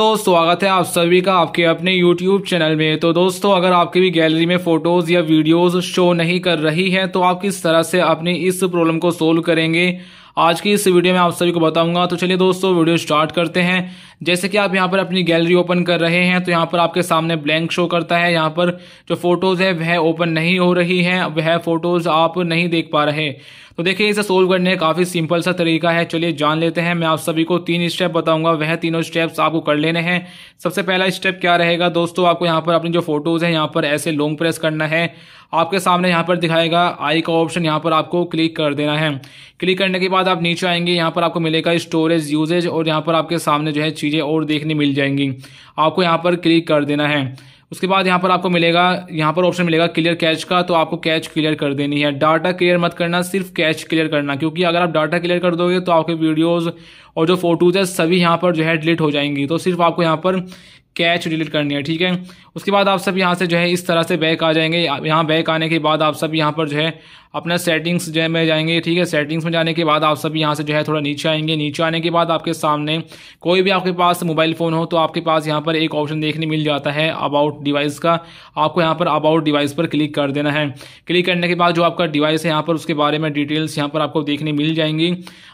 दोस्तों स्वागत है आप सभी का आपके अपने YouTube चैनल में तो दोस्तों अगर आपकी भी गैलरी में फोटोज या वीडियोस शो नहीं कर रही हैं तो आप किस तरह से अपनी इस प्रॉब्लम को सोल्व करेंगे आज की इस वीडियो में आप सभी को बताऊंगा तो चलिए दोस्तों वीडियो स्टार्ट करते हैं जैसे कि आप यहाँ पर अपनी गैलरी ओपन कर रहे हैं तो यहाँ पर आपके सामने ब्लैंक शो करता है यहाँ पर जो फोटोज़ है वह ओपन नहीं हो रही है वह फोटोज़ आप नहीं देख पा रहे तो देखिए इसे सोल्व करने का काफ़ी सिंपल सा तरीका है चलिए जान लेते हैं मैं आप सभी को तीन स्टेप बताऊंगा वह तीनों स्टेप्स आपको कर लेने हैं सबसे पहला स्टेप क्या रहेगा दोस्तों आपको यहाँ पर अपनी जो फोटोज़ हैं यहाँ पर ऐसे लॉन्ग प्रेस करना है आपके सामने यहाँ पर दिखाएगा आई का ऑप्शन यहाँ पर आपको क्लिक कर देना है क्लिक करने के बाद बाद आप नीचे आएंगे यहाँ पर आपको मिलेगा स्टोरेज यूजेज और यहाँ पर आपके सामने जो है चीज़ें और देखने मिल जाएंगी आपको यहाँ पर क्लिक कर देना है उसके बाद यहाँ पर आपको मिलेगा यहाँ पर ऑप्शन मिलेगा क्लियर कैच का तो आपको कैच क्लियर कर देनी है डाटा क्लियर मत करना सिर्फ कैच क्लियर करना क्योंकि अगर आप डाटा क्लियर कर दोगे तो आपके वीडियोज़ और जो फोटोज़ है सभी यहाँ पर जो है डिलीट हो जाएंगी तो सिर्फ आपको यहाँ पर कैच डिलीट करनी है ठीक है उसके बाद आप सब यहाँ से जो है इस तरह से बैक आ जाएंगे यहाँ बैक आने के बाद आप सब यहाँ पर जो है अपना सेटिंग्स जो है में जाएंगे ठीक है सेटिंग्स में जाने के बाद आप सब यहाँ से जो है थोड़ा नीचे आएंगे नीचे आने के बाद आपके सामने कोई भी आपके पास मोबाइल फ़ोन हो तो आपके पास यहाँ पर एक ऑप्शन देखने मिल जाता है अबाउट डिवाइस का आपको यहाँ पर अबाउट डिवाइस पर क्लिक कर देना है क्लिक करने के बाद जो आपका डिवाइस है यहाँ पर उसके बारे में डिटेल्स यहाँ पर आपको देखने मिल जाएंगी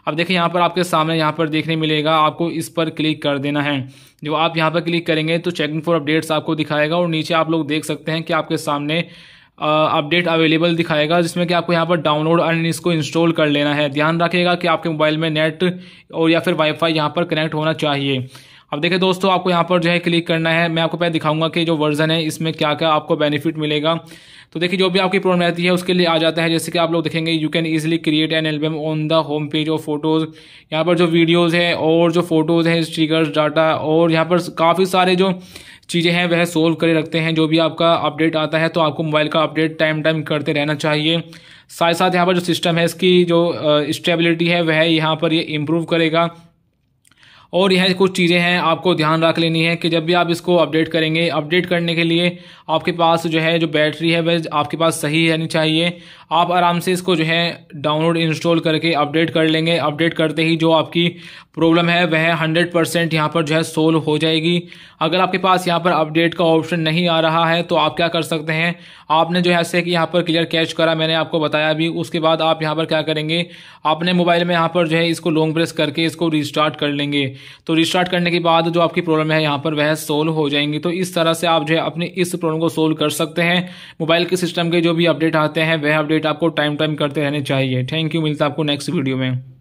अब देखिए यहाँ पर आपके सामने यहाँ पर देखने मिलेगा आपको इस पर क्लिक कर देना है जब आप यहाँ पर क्लिक करेंगे तो चेकिंग फॉर अपडेट्स आपको दिखाएगा और नीचे आप लोग देख सकते हैं कि आपके सामने अपडेट अवेलेबल दिखाएगा जिसमें कि आपको यहाँ पर डाउनलोड और इसको इंस्टॉल कर लेना है ध्यान रखिएगा कि आपके मोबाइल में नेट और या फिर वाईफाई यहाँ पर कनेक्ट होना चाहिए अब देखिए दोस्तों आपको यहाँ पर जो है क्लिक करना है मैं आपको पहले दिखाऊंगा कि जो वर्ज़न है इसमें क्या क्या आपको बेनिफिट मिलेगा तो देखिए जो भी आपकी प्रॉब्लम रहती है उसके लिए आ जाता है जैसे कि आप लोग देखेंगे you can easily create an album on the home page of photos यहाँ पर जो वीडियोज़ हैं और जो फोटोज़ हैं स्टिकर्स डाटा और यहाँ पर काफ़ी सारे जो चीज़ें हैं वह सोल्व करे रखते हैं जो भी आपका अपडेट आता है तो आपको मोबाइल का अपडेट टाइम टाइम करते रहना चाहिए साथ साथ यहाँ पर जो सिस्टम है इसकी जो स्टेबिलिटी है वह यहाँ पर ये यह इम्प्रूव करेगा और यह कुछ चीज़ें हैं आपको ध्यान रख लेनी है कि जब भी आप इसको अपडेट करेंगे अपडेट करने के लिए आपके पास जो है जो बैटरी है वह आपके पास सही रहनी चाहिए आप आराम से इसको जो है डाउनलोड इंस्टॉल करके अपडेट कर लेंगे अपडेट करते ही जो आपकी प्रॉब्लम है वह हंड्रेड परसेंट यहाँ पर जो है सोल्व हो जाएगी अगर आपके पास यहाँ पर अपडेट का ऑप्शन नहीं आ रहा है तो आप क्या कर सकते हैं आपने जो है ऐसे कि यहाँ पर क्लियर कैच करा मैंने आपको बताया अभी उसके बाद आप यहाँ पर क्या करेंगे अपने मोबाइल में यहाँ पर जो है इसको लॉन्ग प्रेस करके इसको रिस्टार्ट कर लेंगे तो रिस्टार्ट करने के बाद जो आपकी प्रॉब्लम है यहाँ पर वह सोल्व हो जाएंगी तो इस तरह से आप जो है अपनी इस प्रॉब्लम को सोल्व कर सकते हैं मोबाइल के सिस्टम के जो भी अपडेट आते हैं वह अपडेट आपको टाइम टाइम करते रहने चाहिए थैंक यू मिलता है आपको नेक्स्ट वीडियो में